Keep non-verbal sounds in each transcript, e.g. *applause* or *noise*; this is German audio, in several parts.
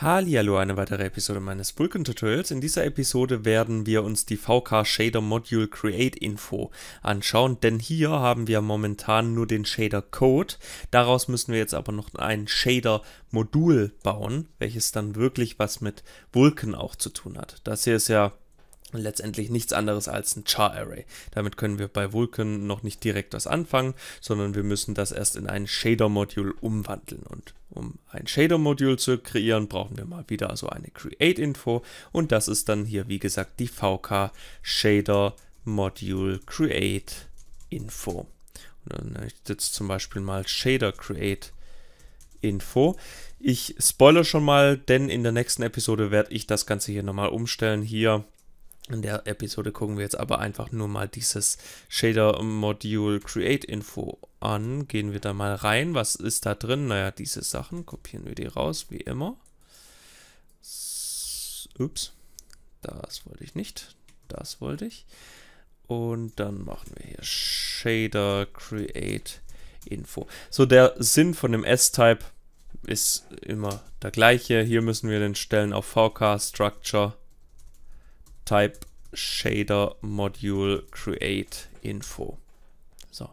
Hallihallo, eine weitere Episode meines Vulkan Tutorials. In dieser Episode werden wir uns die VK Shader Module Create Info anschauen, denn hier haben wir momentan nur den Shader Code. Daraus müssen wir jetzt aber noch ein Shader Modul bauen, welches dann wirklich was mit Vulkan auch zu tun hat. Das hier ist ja letztendlich nichts anderes als ein Char-Array. Damit können wir bei Vulkan noch nicht direkt was anfangen, sondern wir müssen das erst in ein Shader-Modul umwandeln. Und um ein Shader-Modul zu kreieren, brauchen wir mal wieder so eine Create-Info und das ist dann hier, wie gesagt, die VK Shader Module Create Info. Und dann jetzt äh, zum Beispiel mal Shader Create Info. Ich spoilere schon mal, denn in der nächsten Episode werde ich das Ganze hier nochmal umstellen. Hier in der Episode gucken wir jetzt aber einfach nur mal dieses Shader Module Create Info an. Gehen wir da mal rein. Was ist da drin? Naja, diese Sachen. Kopieren wir die raus, wie immer. Ups. Das wollte ich nicht. Das wollte ich. Und dann machen wir hier Shader Create Info. So, der Sinn von dem S-Type ist immer der gleiche. Hier müssen wir den stellen auf VK Structure Type Shader Module Create Info. So.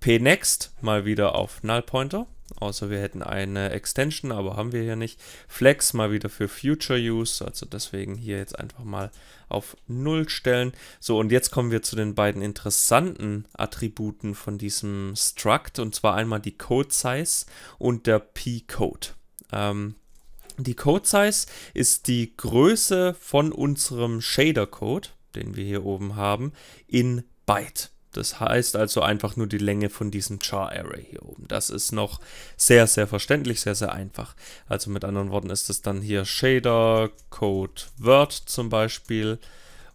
Pnext mal wieder auf Null Pointer. Außer wir hätten eine Extension, aber haben wir hier nicht. Flex mal wieder für Future Use, also deswegen hier jetzt einfach mal auf Null stellen. So, und jetzt kommen wir zu den beiden interessanten Attributen von diesem Struct, und zwar einmal die Code Size und der P-Code. Ähm, die Code Size ist die Größe von unserem Shader Code, den wir hier oben haben, in Byte. Das heißt also einfach nur die Länge von diesem Char Array hier oben. Das ist noch sehr, sehr verständlich, sehr, sehr einfach. Also mit anderen Worten ist es dann hier Shader Code Word zum Beispiel.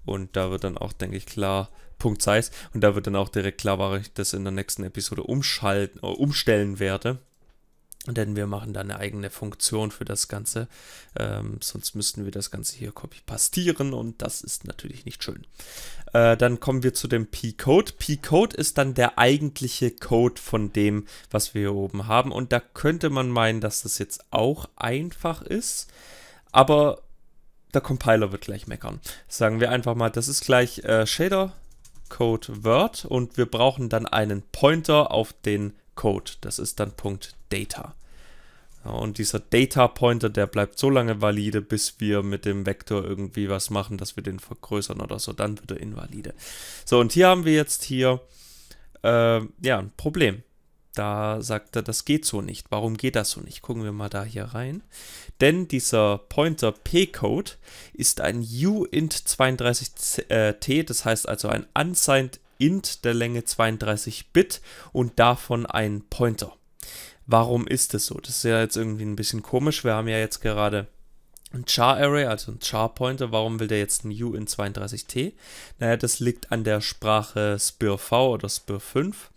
Und da wird dann auch, denke ich, klar, Punkt Size. Und da wird dann auch direkt klar, warum ich das in der nächsten Episode umschalten, äh, umstellen werde. Denn wir machen da eine eigene Funktion für das Ganze. Ähm, sonst müssten wir das Ganze hier copy-pastieren und das ist natürlich nicht schön. Äh, dann kommen wir zu dem P-Code. P-Code ist dann der eigentliche Code von dem, was wir hier oben haben. Und da könnte man meinen, dass das jetzt auch einfach ist. Aber der Compiler wird gleich meckern. Sagen wir einfach mal, das ist gleich äh, Shader Code Word und wir brauchen dann einen Pointer auf den Code. Das ist dann Punkt Data. Und dieser Data Pointer, der bleibt so lange valide, bis wir mit dem Vektor irgendwie was machen, dass wir den vergrößern oder so, dann wird er invalide. So, und hier haben wir jetzt hier äh, ja, ein Problem. Da sagt er, das geht so nicht. Warum geht das so nicht? Gucken wir mal da hier rein. Denn dieser Pointer p-Code ist ein uint32t, äh, das heißt also ein unsigned int der Länge 32 Bit und davon ein Pointer. Warum ist das so? Das ist ja jetzt irgendwie ein bisschen komisch. Wir haben ja jetzt gerade ein Char-Array, also ein Char-Pointer. Warum will der jetzt ein U in 32T? Naja, das liegt an der Sprache Spur V oder Spur 5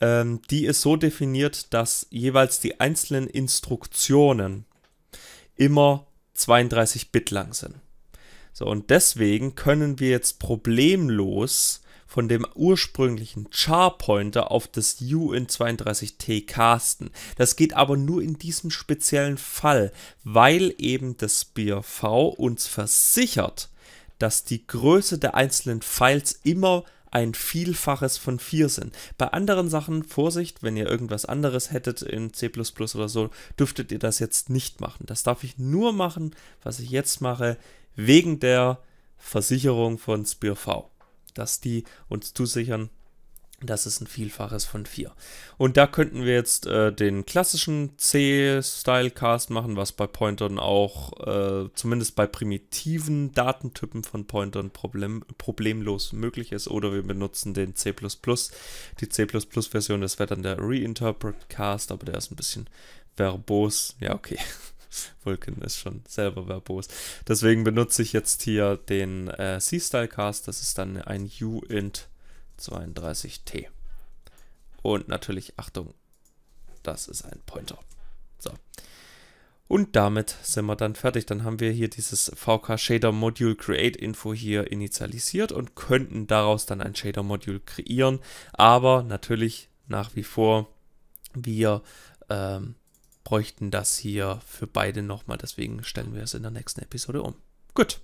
Ähm, die ist so definiert, dass jeweils die einzelnen Instruktionen immer 32 Bit lang sind. So, und deswegen können wir jetzt problemlos von dem ursprünglichen Char-Pointer auf das U in 32T casten. Das geht aber nur in diesem speziellen Fall, weil eben das BRV uns versichert, dass die Größe der einzelnen Files immer ein Vielfaches von 4 sind. Bei anderen Sachen, Vorsicht, wenn ihr irgendwas anderes hättet in C oder so, dürftet ihr das jetzt nicht machen. Das darf ich nur machen, was ich jetzt mache, wegen der Versicherung von SpearV dass die uns zusichern, das ist ein Vielfaches von 4. Und da könnten wir jetzt äh, den klassischen c style cast machen, was bei Pointern auch, äh, zumindest bei primitiven Datentypen von Pointern, problem problemlos möglich ist. Oder wir benutzen den C++. Die C++-Version, das wäre dann der Reinterpret-Cast, aber der ist ein bisschen verbos. Ja, okay. *laughs* Vulkan ist schon selber verbos. Deswegen benutze ich jetzt hier den äh, C-Style Cast. Das ist dann ein uint 32t. Und natürlich, Achtung, das ist ein Pointer. So. Und damit sind wir dann fertig. Dann haben wir hier dieses VK Shader Module Create Info hier initialisiert und könnten daraus dann ein Shader Module kreieren. Aber natürlich nach wie vor wir ähm, bräuchten das hier für beide nochmal. Deswegen stellen wir es in der nächsten Episode um. Gut.